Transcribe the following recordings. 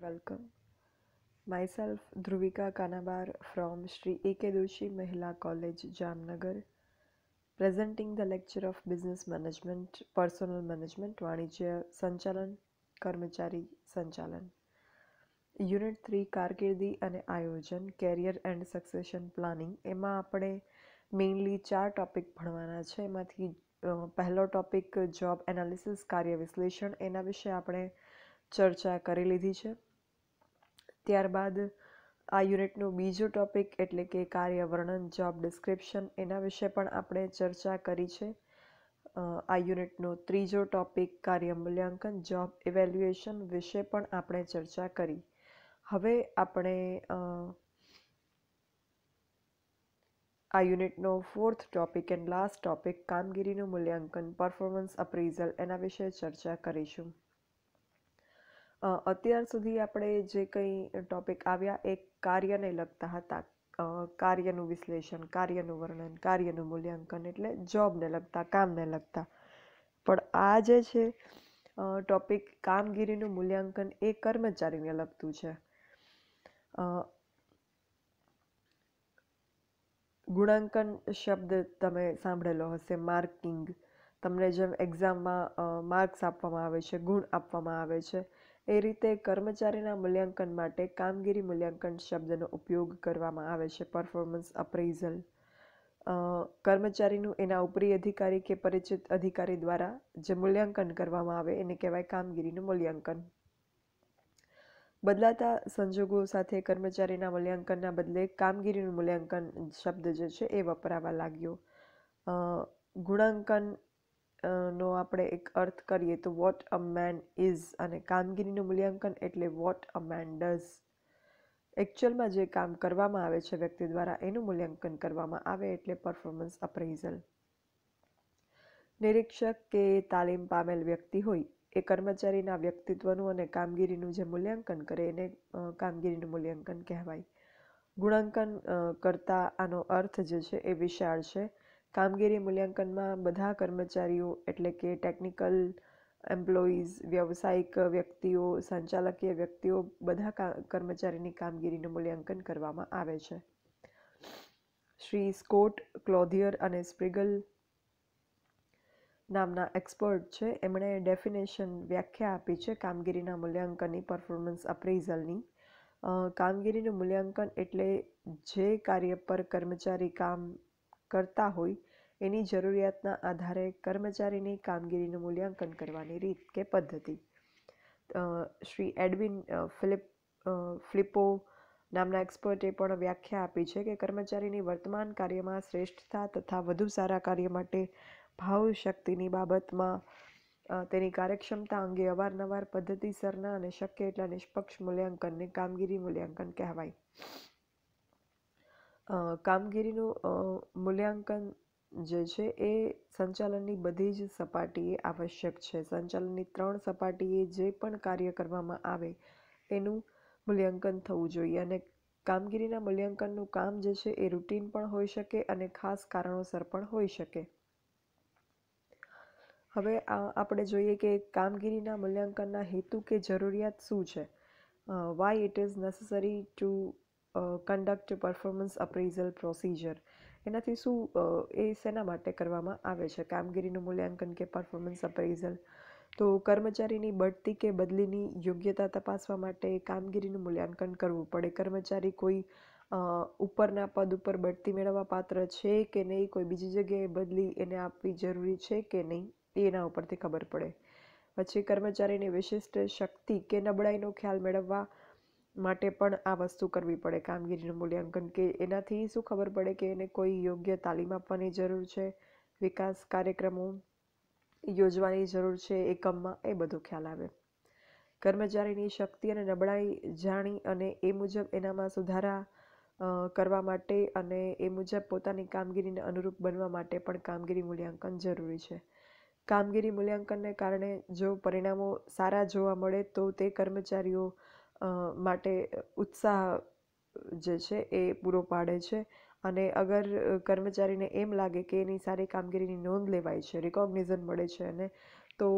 and welcome. Myself, Dhruvika Kanabar from Sri A.K. Doshi Mahila College, Jamnagar, presenting the lecture of Business Management, Personal Management, Vanijya Sanchalan, Karmachari Sanchalan. Unit three કારકિર્દી અને આયોજન carrier and succession planning એમાં આપણે mainly ચાર topic ભણવાના છે એમાંથી પહેલો ટોપિક જોબ એનાલિસિસ કાર્ય વિશ્લેષણ એના વિશે આપણે ચર્ચા કરી લીધી છે ત્યારબાદ આ યુનિટનો બીજો ટોપિક એટલે કે કાર્ય વર્ણન જોબ ડિસ્ક્રિપ્શન એના વિશે પણ આપણે ચર્ચા કરી છે આ યુનિટનો ત્રીજો ટોપિક કાર્ય મૂલ્યાંકન જોબ ઇવેલ્યુએશન વિશે પણ આપણે ચર્ચા કરી હવે આપણે આ યુનિટનો fourth topic and last topic કામગીરીનું મૂલ્યાંકન પરફોર્મન્સ અપ્રીઝલ એના વિશે ચર્ચા કરીશું અત્યાર સુધી આપણે જે કંઈ ટોપિક આવ્યા એ કાર્યને લગતા હતા કાર્યનું વિશ્લેષણ કાર્યનું વર્ણન કાર્યનું મૂલ્યાંકન એટલે જોબને લગતા કામને લગતા પણ આ જે છે ટોપિક કામગીરીનું મૂલ્યાંકન એ કર્મચારીને લગતું છે ગુણાંકન શબ્દ તમે સાંભળેલો હશે માર્કિંગ તમને જેમ એક્ઝામમાં માર્ક્સ આપવામાં આવે છે ગુણ આપવામાં આવે છે એ રીતે કર્મચારીના મૂલ્યાંકન માટે કામગીરી મૂલ્યાંકન શબ્દનો ઉપયોગ કરવામાં આવે છે પરફોર્મન્સ અપ્રેઝલ કર્મચારીનું એના ઉપરી અધિકારી કે પરિચિત અધિકારી દ્વારા જે મૂલ્યાંકન કરવામાં આવે એને કહેવાય કામગીરીનું મૂલ્યાંકન બદલાતા સંજોગો સાથે કર્મચારીના મૂલ્યાંકનના બદલે કામગીરીનું મૂલ્યાંકન શબ્દ જે છે એ વપરાવા લાગ્યો ગુણાંકન નો આપણે એક અર્થ કરીએ તો વોટ અ મેન ઇઝ અને કામગીરીનું મૂલ્યાંકન એટલે વોટ અ મેન ડઝ એકચ્યુઅલમાં જે કામ કરવામાં આવે છે વ્યક્તિ દ્વારા એનું મૂલ્યાંકન કરવામાં આવે એટલે પરફોર્મન્સ અપ્રેઝલ નિરીક્ષક કે તાલીમ પામેલ વ્યક્તિ હોય એ કર્મચારીના વ્યક્તિત્વનું અને કામગીરીનું જે મૂલ્યાંકન કરે એને કામગીરીનું મૂલ્યાંકન કહેવાય ગુણાંકન કરતા આનો અર્થ જે છે એ વિશાળ છે કામગીરી મૂલ્યાંકનમાં બધા કર્મચારીઓ એટલે કે ટેકનિકલ એમ્પ્લોઈઝ વ્યવસાયિક વ્યક્તિઓ સંચાલકીય વ્યક્તિઓ બધા કર્મચારીની કામગીરીનું મૂલ્યાંકન કરવામાં આવે છે શ્રી સ્કોટ ક્લોધિયર અને સ્પ્રિગલ નામના એક્સપર્ટ છે એમણે ડેફિનેશન વ્યાખ્યા આપી છે કામગીરીના મૂલ્યાંકનની પરફોર્મન્સ અપ્રેઝલની કામગીરીનું મૂલ્યાંકન એટલે જે કાર્ય પર કર્મચારી કામ કરતા હોય એની જરૂરિયાતના આધારે કર્મચારીની કામગીરીનું મૂલ્યાંકન કરવાની રીત કે પદ્ધતિ શ્રી એડવિન ફિલિપ ફ્લિપો નામના એક્સપર્ટે પણ વ્યાખ્યા આપી છે કે કર્મચારીની વર્તમાન કાર્યમાં શ્રેષ્ઠતા તથા વધુ સારા કાર્ય માટે ભાવ શક્તિની બાબતમાં તેની કાર્યક્ષમતા અંગે અવારનવાર પદ્ધતિસરના અને શક્ય એટલા નિષ્પક્ષ મૂલ્યાંકનને કામગીરી મૂલ્યાંકન કહેવાય કામગીરીનું મૂલ્યાંકન જે છે એ સંચાલનની બધી જ સપાટીએ આવશ્યક છે સંચાલનની ત્રણ સપાટીએ જે પણ કાર્ય કરવામાં આવે એનું મૂલ્યાંકન થવું જોઈએ અને કામગીરીના મૂલ્યાંકનનું કામ જે છે એ રૂટીન પણ હોઈ શકે અને ખાસ કારણોસર પણ હોઈ શકે હવે આપણે જોઈએ કે કામગીરીના મૂલ્યાંકનના હેતુ કે જરૂરિયાત શું છે why it is necessary to conduct performance appraisal procedure એનાથી શું એ શેના માટે કરવામાં આવે છે કામગીરીનું મૂલ્યાંકન કે પરફોર્મન્સ અપ્રેઝલ તો કર્મચારીની બઢતી કે બદલીની યોગ્યતા તપાસવા માટે કામગીરીનું મૂલ્યાંકન કરવું પડે કર્મચારી કોઈ ઉપરના પદ ઉપર બઢતી મેળવવા પાત્ર છે કે નહીં કોઈ બીજી જગ્યાએ બદલી એને આપવી જરૂરી છે કે નહીં એના ઉપરથી ખબર પડે પછી કર્મચારીની વિશિષ્ટ શક્તિ કે નબળાઈનો ખ્યાલ મેળવવા માટે પણ આ વસ્તુ કરવી પડે કામગીરીનું મૂલ્યાંકન કે એનાથી શું ખબર પડે કે એને કોઈ યોગ્ય તાલીમ આપવાની જરૂર છે વિકાસ કાર્યક્રમો યોજવાની જરૂર છે એકમમાં એ બધો ખ્યાલ આવે કર્મચારીની શક્તિ અને નબળાઈ જાણી અને એ મુજબ એનામાં સુધારા કરવા માટે અને એ મુજબ પોતાની કામગીરીને અનુરૂપ બનવા માટે પણ કામગીરી મૂલ્યાંકન જરૂરી છે કામગીરી મૂલ્યાંકનને કારણે જો પરિણામો સારા જોવા મળે તો તે કર્મચારીઓ માટે ઉત્સાહ જે છે એ પૂરો પાડે છે અને અગર કર્મચારીને એમ લાગે કે એની સારી કામગીરીની નોંધ લેવાય છે રિકોગ્નિઝન મળે છે અને તો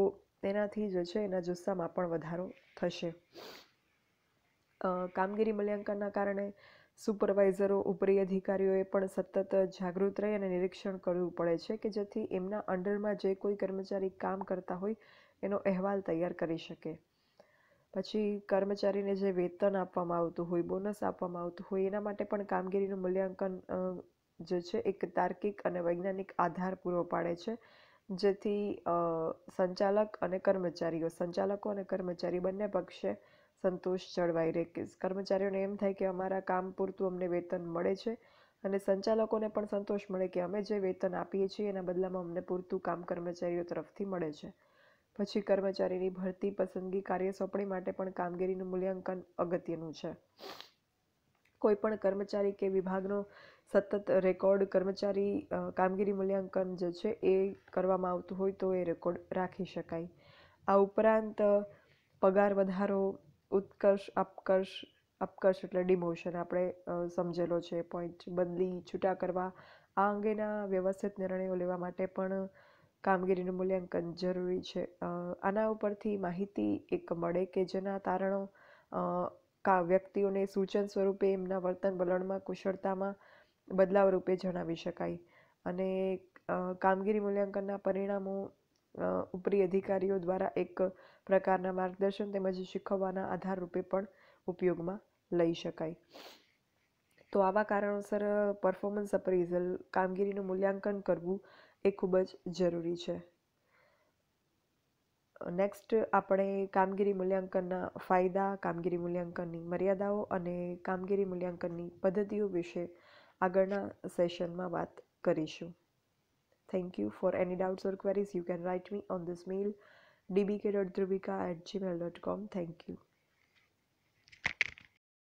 તેનાથી જે છે એના જુસ્સામાં પણ વધારો થશે કામગીરી મૂલ્યાંકનના કારણે સુપરવાઇઝરો ઉપરી અધિકારીઓએ પણ સતત જાગૃત રહી અને નિરીક્ષણ કરવું પડે છે કે જેથી એમના અંડરમાં જે કોઈ કર્મચારી કામ કરતા હોય એનો અહેવાલ તૈયાર કરી શકે પછી કર્મચારીને જે વેતન આપવામાં આવતું હોય બોનસ આપવામાં આવતું હોય એના માટે પણ કામગીરીનું મૂલ્યાંકન જે છે એક તાર્કિક અને વૈજ્ઞાનિક આધાર પૂરો પાડે છે જેથી સંચાલક અને કર્મચારીઓ સંચાલકો અને કર્મચારી બંને પક્ષે સંતોષ જળવાઈ રહે કે કર્મચારીઓને એમ થાય કે અમારા કામ પૂરતું અમને વેતન મળે છે અને સંચાલકોને પણ સંતોષ મળે કે અમે જે વેતન આપીએ છીએ એના બદલામાં અમને પૂરતું કામ કર્મચારીઓ તરફથી મળે છે પછી કર્મચારીની ભરતી પસંદગી કાર્ય સોંપણી માટે પણ કામગીરીનું મૂલ્યાંકન અગત્યનું છે કોઈપણ કર્મચારી કે વિભાગનો સતત રેકોર્ડ કર્મચારી કામગીરી મૂલ્યાંકન જે છે એ કરવામાં આવતું હોય તો એ રેકોર્ડ રાખી શકાય આ ઉપરાંત પગાર વધારો ઉત્કર્ષ અપકર્ષ અપકર્ષ એટલે ડિમોશન આપણે સમજેલો છે પોઈન્ટ બદલી છૂટા કરવા આ અંગેના વ્યવસ્થિત નિર્ણયો લેવા માટે પણ કામગીરીનું મૂલ્યાંકન જરૂરી છે આના ઉપરથી માહિતી એક મળે કે જેના તારણો કા વ્યક્તિઓને સૂચન સ્વરૂપે એમના વર્તન વલણમાં કુશળતામાં બદલાવ રૂપે જણાવી શકાય અને કામગીરી મૂલ્યાંકનના પરિણામો ઉપરી અધિકારીઓ દ્વારા એક પ્રકારના માર્ગદર્શન તેમજ શીખવવાના આધાર રૂપે પણ ઉપયોગમાં લઈ શકાય તો આવા કારણોસર પરફોર્મન્સ અપ્રેઝલ કામગીરીનું મૂલ્યાંકન કરવું એ ખૂબ જ જરૂરી છે નેક્સ્ટ આપણે કામગીરી મૂલ્યાંકનના ફાયદા કામગીરી મૂલ્યાંકનની મર્યાદાઓ અને કામગીરી મૂલ્યાંકનની પદ્ધતિઓ વિશે આગળના સેશનમાં વાત કરીશું thank you for any doubts or queries you can write me on this mail dbk.dhruvika at com thank you